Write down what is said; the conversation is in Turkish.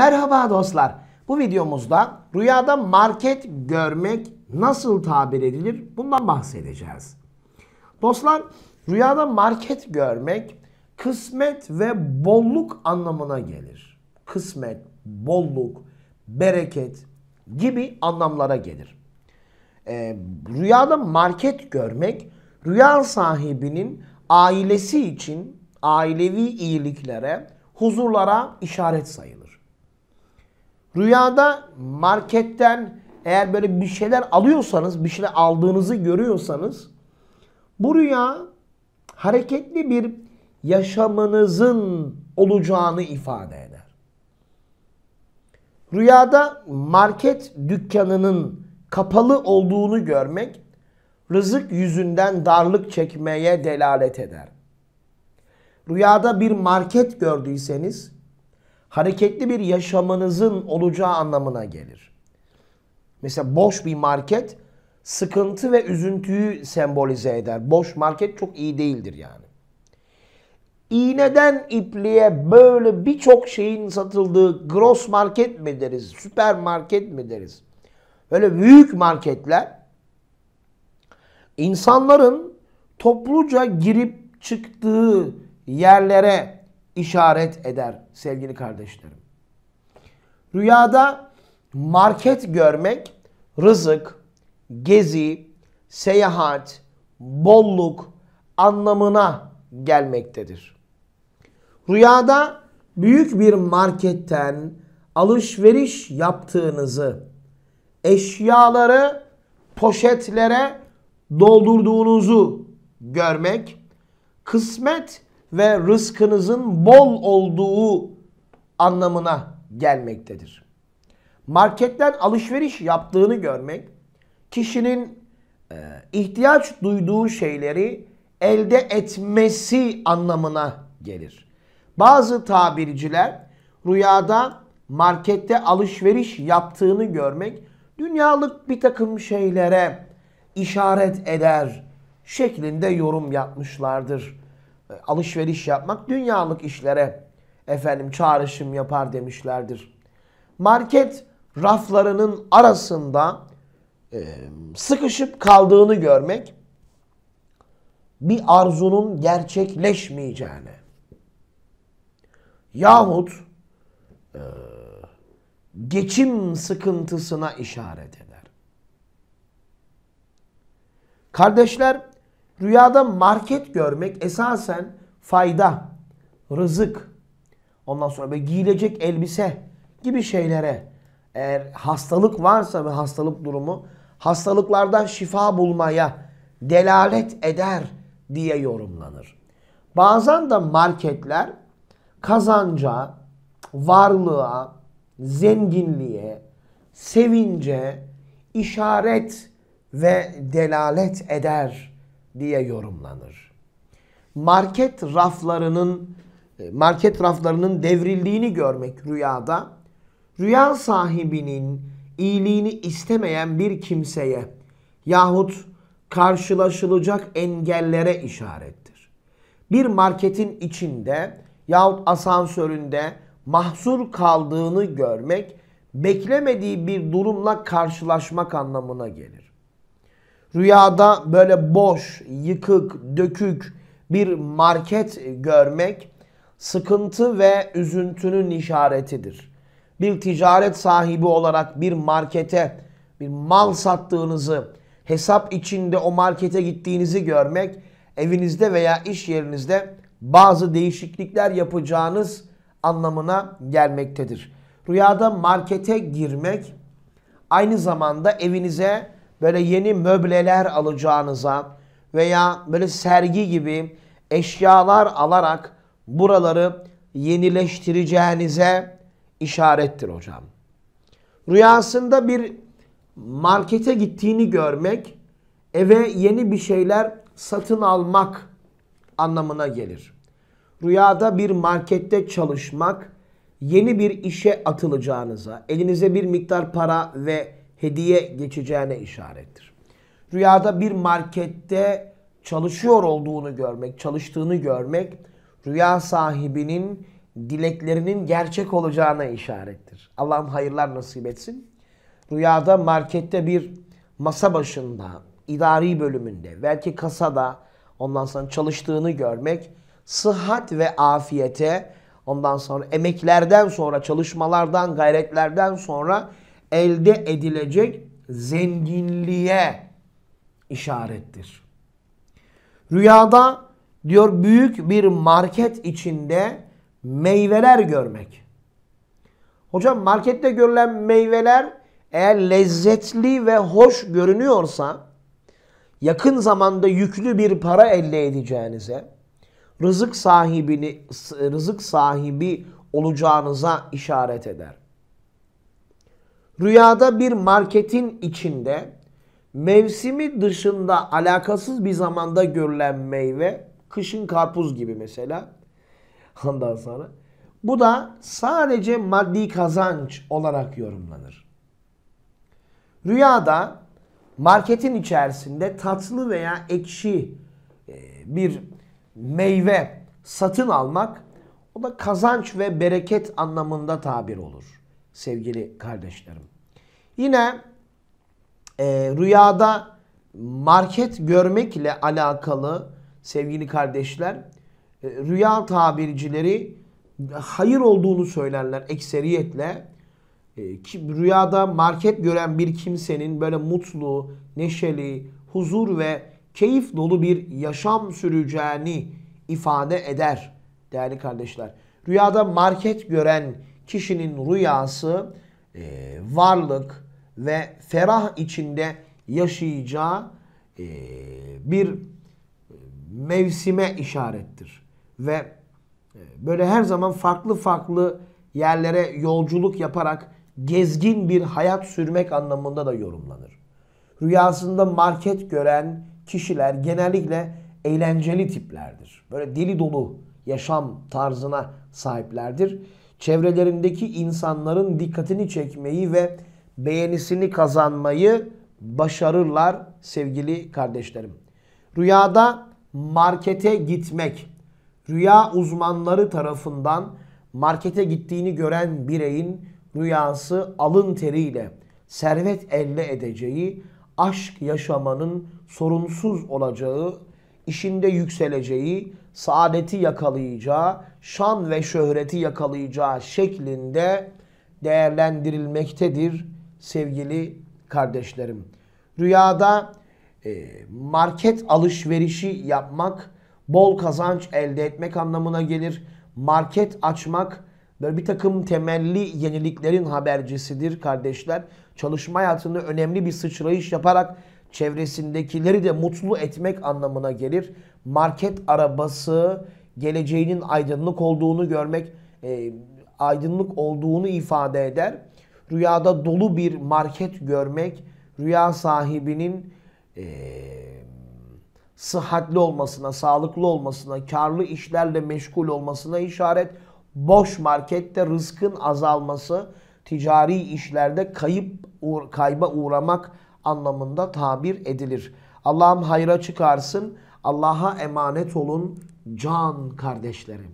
Merhaba dostlar. Bu videomuzda rüyada market görmek nasıl tabir edilir bundan bahsedeceğiz. Dostlar rüyada market görmek kısmet ve bolluk anlamına gelir. Kısmet, bolluk, bereket gibi anlamlara gelir. Ee, rüyada market görmek rüya sahibinin ailesi için ailevi iyiliklere, huzurlara işaret sayılır. Rüyada marketten eğer böyle bir şeyler alıyorsanız, bir şeyler aldığınızı görüyorsanız bu rüya hareketli bir yaşamınızın olacağını ifade eder. Rüyada market dükkanının kapalı olduğunu görmek rızık yüzünden darlık çekmeye delalet eder. Rüyada bir market gördüyseniz hareketli bir yaşamınızın olacağı anlamına gelir. Mesela boş bir market sıkıntı ve üzüntüyü sembolize eder. Boş market çok iyi değildir yani. İğneden ipliğe böyle birçok şeyin satıldığı gross market mi deriz, süpermarket mi deriz? Böyle büyük marketler insanların topluca girip çıktığı yerlere işaret eder sevgili kardeşlerim. Rüyada market görmek rızık, gezi, seyahat, bolluk anlamına gelmektedir. Rüyada büyük bir marketten alışveriş yaptığınızı, eşyaları poşetlere doldurduğunuzu görmek kısmet ve rızkınızın bol olduğu anlamına gelmektedir. Marketten alışveriş yaptığını görmek kişinin e, ihtiyaç duyduğu şeyleri elde etmesi anlamına gelir. Bazı tabirciler rüyada markette alışveriş yaptığını görmek dünyalık bir takım şeylere işaret eder şeklinde yorum yapmışlardır. E, alışveriş yapmak dünyalık işlere efendim çağrışım yapar demişlerdir. Market raflarının arasında e, sıkışıp kaldığını görmek bir arzunun gerçekleşmeyeceğini yahut e, geçim sıkıntısına işaret eder. Kardeşler Rüyada market görmek esasen fayda, rızık, ondan sonra böyle giyilecek elbise gibi şeylere eğer hastalık varsa ve hastalık durumu hastalıklardan şifa bulmaya delalet eder diye yorumlanır. Bazen de marketler kazanca, varlığa, zenginliğe, sevince işaret ve delalet eder diye yorumlanır. Market raflarının e, market raflarının devrildiğini görmek rüyada rüya sahibinin iyiliğini istemeyen bir kimseye yahut karşılaşılacak engellere işarettir. Bir marketin içinde yahut asansöründe mahsur kaldığını görmek beklemediği bir durumla karşılaşmak anlamına gelir. Rüyada böyle boş, yıkık, dökük bir market görmek sıkıntı ve üzüntünün işaretidir. Bir ticaret sahibi olarak bir markete bir mal sattığınızı, hesap içinde o markete gittiğinizi görmek evinizde veya iş yerinizde bazı değişiklikler yapacağınız anlamına gelmektedir. Rüyada markete girmek aynı zamanda evinize böyle yeni möbleler alacağınıza veya böyle sergi gibi eşyalar alarak buraları yenileştireceğinize işarettir hocam. Rüyasında bir markete gittiğini görmek eve yeni bir şeyler satın almak anlamına gelir. Rüyada bir markette çalışmak yeni bir işe atılacağınıza, elinize bir miktar para ve hediye geçeceğine işarettir. Rüyada bir markette çalışıyor olduğunu görmek, çalıştığını görmek rüya sahibinin dileklerinin gerçek olacağına işarettir. Allah'ım hayırlar nasip etsin. Rüyada markette bir masa başında, idari bölümünde, belki kasada ondan sonra çalıştığını görmek sıhhat ve afiyete ondan sonra emeklerden sonra, çalışmalardan, gayretlerden sonra elde edilecek zenginliğe işarettir. Rüyada diyor büyük bir market içinde meyveler görmek. Hocam markette görülen meyveler eğer lezzetli ve hoş görünüyorsa yakın zamanda yüklü bir para elde edeceğinize, rızık sahibini rızık sahibi olacağınıza işaret eder. Rüyada bir marketin içinde mevsimi dışında alakasız bir zamanda görülen meyve kışın karpuz gibi mesela. Ondan sonra bu da sadece maddi kazanç olarak yorumlanır. Rüyada marketin içerisinde tatlı veya ekşi e, bir meyve satın almak o da kazanç ve bereket anlamında tabir olur sevgili kardeşlerim. Yine e, rüyada market görmekle alakalı sevgili kardeşler e, rüya tabircileri hayır olduğunu söylerler ekseriyetle. E, ki, rüyada market gören bir kimsenin böyle mutlu, neşeli, huzur ve keyif dolu bir yaşam süreceğini ifade eder değerli kardeşler. Rüyada market gören kişinin rüyası e, varlık ve ferah içinde yaşayacağı e, bir mevsime işarettir. Ve e, böyle her zaman farklı farklı yerlere yolculuk yaparak gezgin bir hayat sürmek anlamında da yorumlanır. Rüyasında market gören kişiler genellikle eğlenceli tiplerdir. Böyle deli dolu yaşam tarzına sahiplerdir çevrelerindeki insanların dikkatini çekmeyi ve beğenisini kazanmayı başarırlar sevgili kardeşlerim. Rüyada markete gitmek, rüya uzmanları tarafından markete gittiğini gören bireyin rüyası alın teriyle servet elde edeceği, aşk yaşamanın sorunsuz olacağı işinde yükseleceği, saadeti yakalayacağı, şan ve şöhreti yakalayacağı şeklinde değerlendirilmektedir sevgili kardeşlerim. Rüyada e, market alışverişi yapmak, bol kazanç elde etmek anlamına gelir. Market açmak böyle bir takım temelli yeniliklerin habercisidir kardeşler. Çalışma hayatında önemli bir sıçrayış yaparak çevresindekileri de mutlu etmek anlamına gelir. Market arabası geleceğinin aydınlık olduğunu görmek, e, aydınlık olduğunu ifade eder. Rüyada dolu bir market görmek, rüya sahibinin e, sıhhatli olmasına, sağlıklı olmasına, karlı işlerle meşgul olmasına işaret. Boş markette rızkın azalması, ticari işlerde kayıp uğra, kayba uğramak anlamında tabir edilir. Allah'ım hayra çıkarsın. Allah'a emanet olun can kardeşlerim.